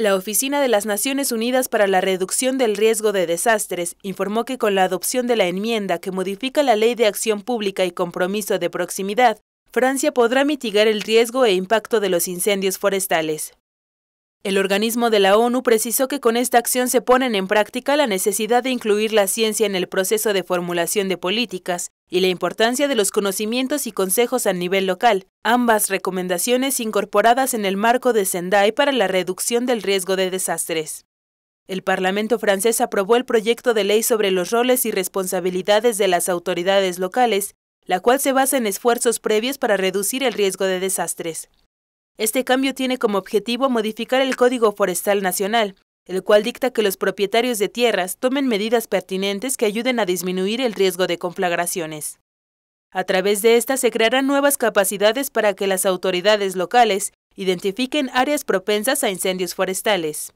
La Oficina de las Naciones Unidas para la Reducción del Riesgo de Desastres informó que con la adopción de la enmienda que modifica la Ley de Acción Pública y Compromiso de Proximidad, Francia podrá mitigar el riesgo e impacto de los incendios forestales. El organismo de la ONU precisó que con esta acción se ponen en práctica la necesidad de incluir la ciencia en el proceso de formulación de políticas y la importancia de los conocimientos y consejos a nivel local, ambas recomendaciones incorporadas en el marco de Sendai para la reducción del riesgo de desastres. El Parlamento francés aprobó el proyecto de ley sobre los roles y responsabilidades de las autoridades locales, la cual se basa en esfuerzos previos para reducir el riesgo de desastres. Este cambio tiene como objetivo modificar el Código Forestal Nacional, el cual dicta que los propietarios de tierras tomen medidas pertinentes que ayuden a disminuir el riesgo de conflagraciones. A través de esta se crearán nuevas capacidades para que las autoridades locales identifiquen áreas propensas a incendios forestales.